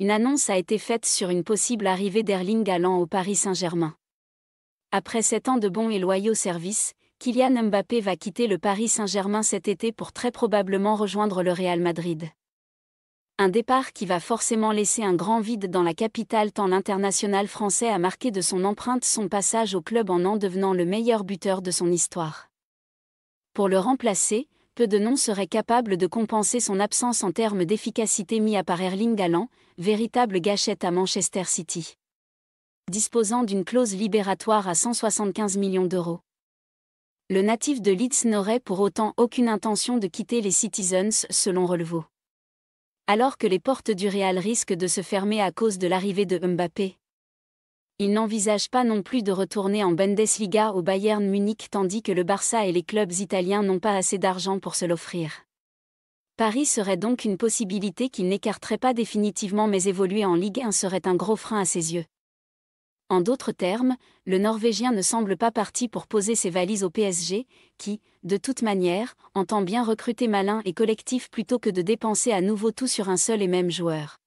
une annonce a été faite sur une possible arrivée d'Erling Haaland au Paris Saint-Germain. Après sept ans de bons et loyaux services, Kylian Mbappé va quitter le Paris Saint-Germain cet été pour très probablement rejoindre le Real Madrid. Un départ qui va forcément laisser un grand vide dans la capitale tant l'international français a marqué de son empreinte son passage au club en en devenant le meilleur buteur de son histoire. Pour le remplacer, peu de noms seraient capables de compenser son absence en termes d'efficacité mis à part Erling Galland, véritable gâchette à Manchester City. Disposant d'une clause libératoire à 175 millions d'euros. Le natif de Leeds n'aurait pour autant aucune intention de quitter les Citizens selon Relevaux. Alors que les portes du Real risquent de se fermer à cause de l'arrivée de Mbappé il n'envisage pas non plus de retourner en Bundesliga au Bayern Munich tandis que le Barça et les clubs italiens n'ont pas assez d'argent pour se l'offrir. Paris serait donc une possibilité qu'il n'écarterait pas définitivement mais évoluer en Ligue 1 serait un gros frein à ses yeux. En d'autres termes, le Norvégien ne semble pas parti pour poser ses valises au PSG, qui, de toute manière, entend bien recruter malin et collectif plutôt que de dépenser à nouveau tout sur un seul et même joueur.